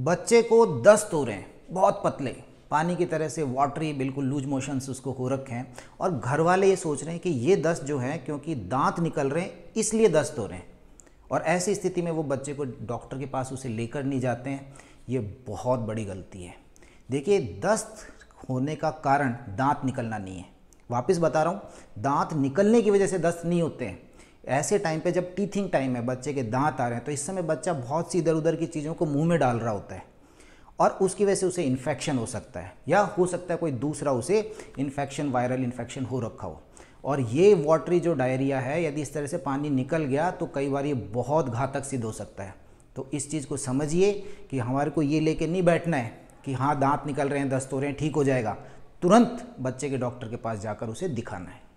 बच्चे को दस हैं बहुत पतले पानी की तरह से वाटरी बिल्कुल लूज मोशन उसको हो रखे हैं और घर वाले ये सोच रहे हैं कि ये दस जो है क्योंकि दांत निकल रहे हैं इसलिए दस हैं और ऐसी स्थिति में वो बच्चे को डॉक्टर के पास उसे लेकर नहीं जाते हैं ये बहुत बड़ी गलती है देखिए दस्त होने का कारण दांत निकलना नहीं है वापस बता रहा हूँ दांत निकलने की वजह से दस्त नहीं होते हैं ऐसे टाइम पे जब टीथिंग टाइम है बच्चे के दांत आ रहे हैं तो इस समय बच्चा बहुत सी इधर उधर की चीज़ों को मुंह में डाल रहा होता है और उसकी वजह से उसे इन्फेक्शन हो सकता है या हो सकता है कोई दूसरा उसे इन्फेक्शन वायरल इन्फेक्शन हो रखा हो और ये वाटरी जो डायरिया है यदि इस तरह से पानी निकल गया तो कई बार ये बहुत घातक सिद्ध हो सकता है तो इस चीज़ को समझिए कि हमारे को ये लेके नहीं बैठना है कि हाँ दांत निकल रहे हैं दस्त हो रहे हैं ठीक हो जाएगा तुरंत बच्चे के डॉक्टर के पास जाकर उसे दिखाना है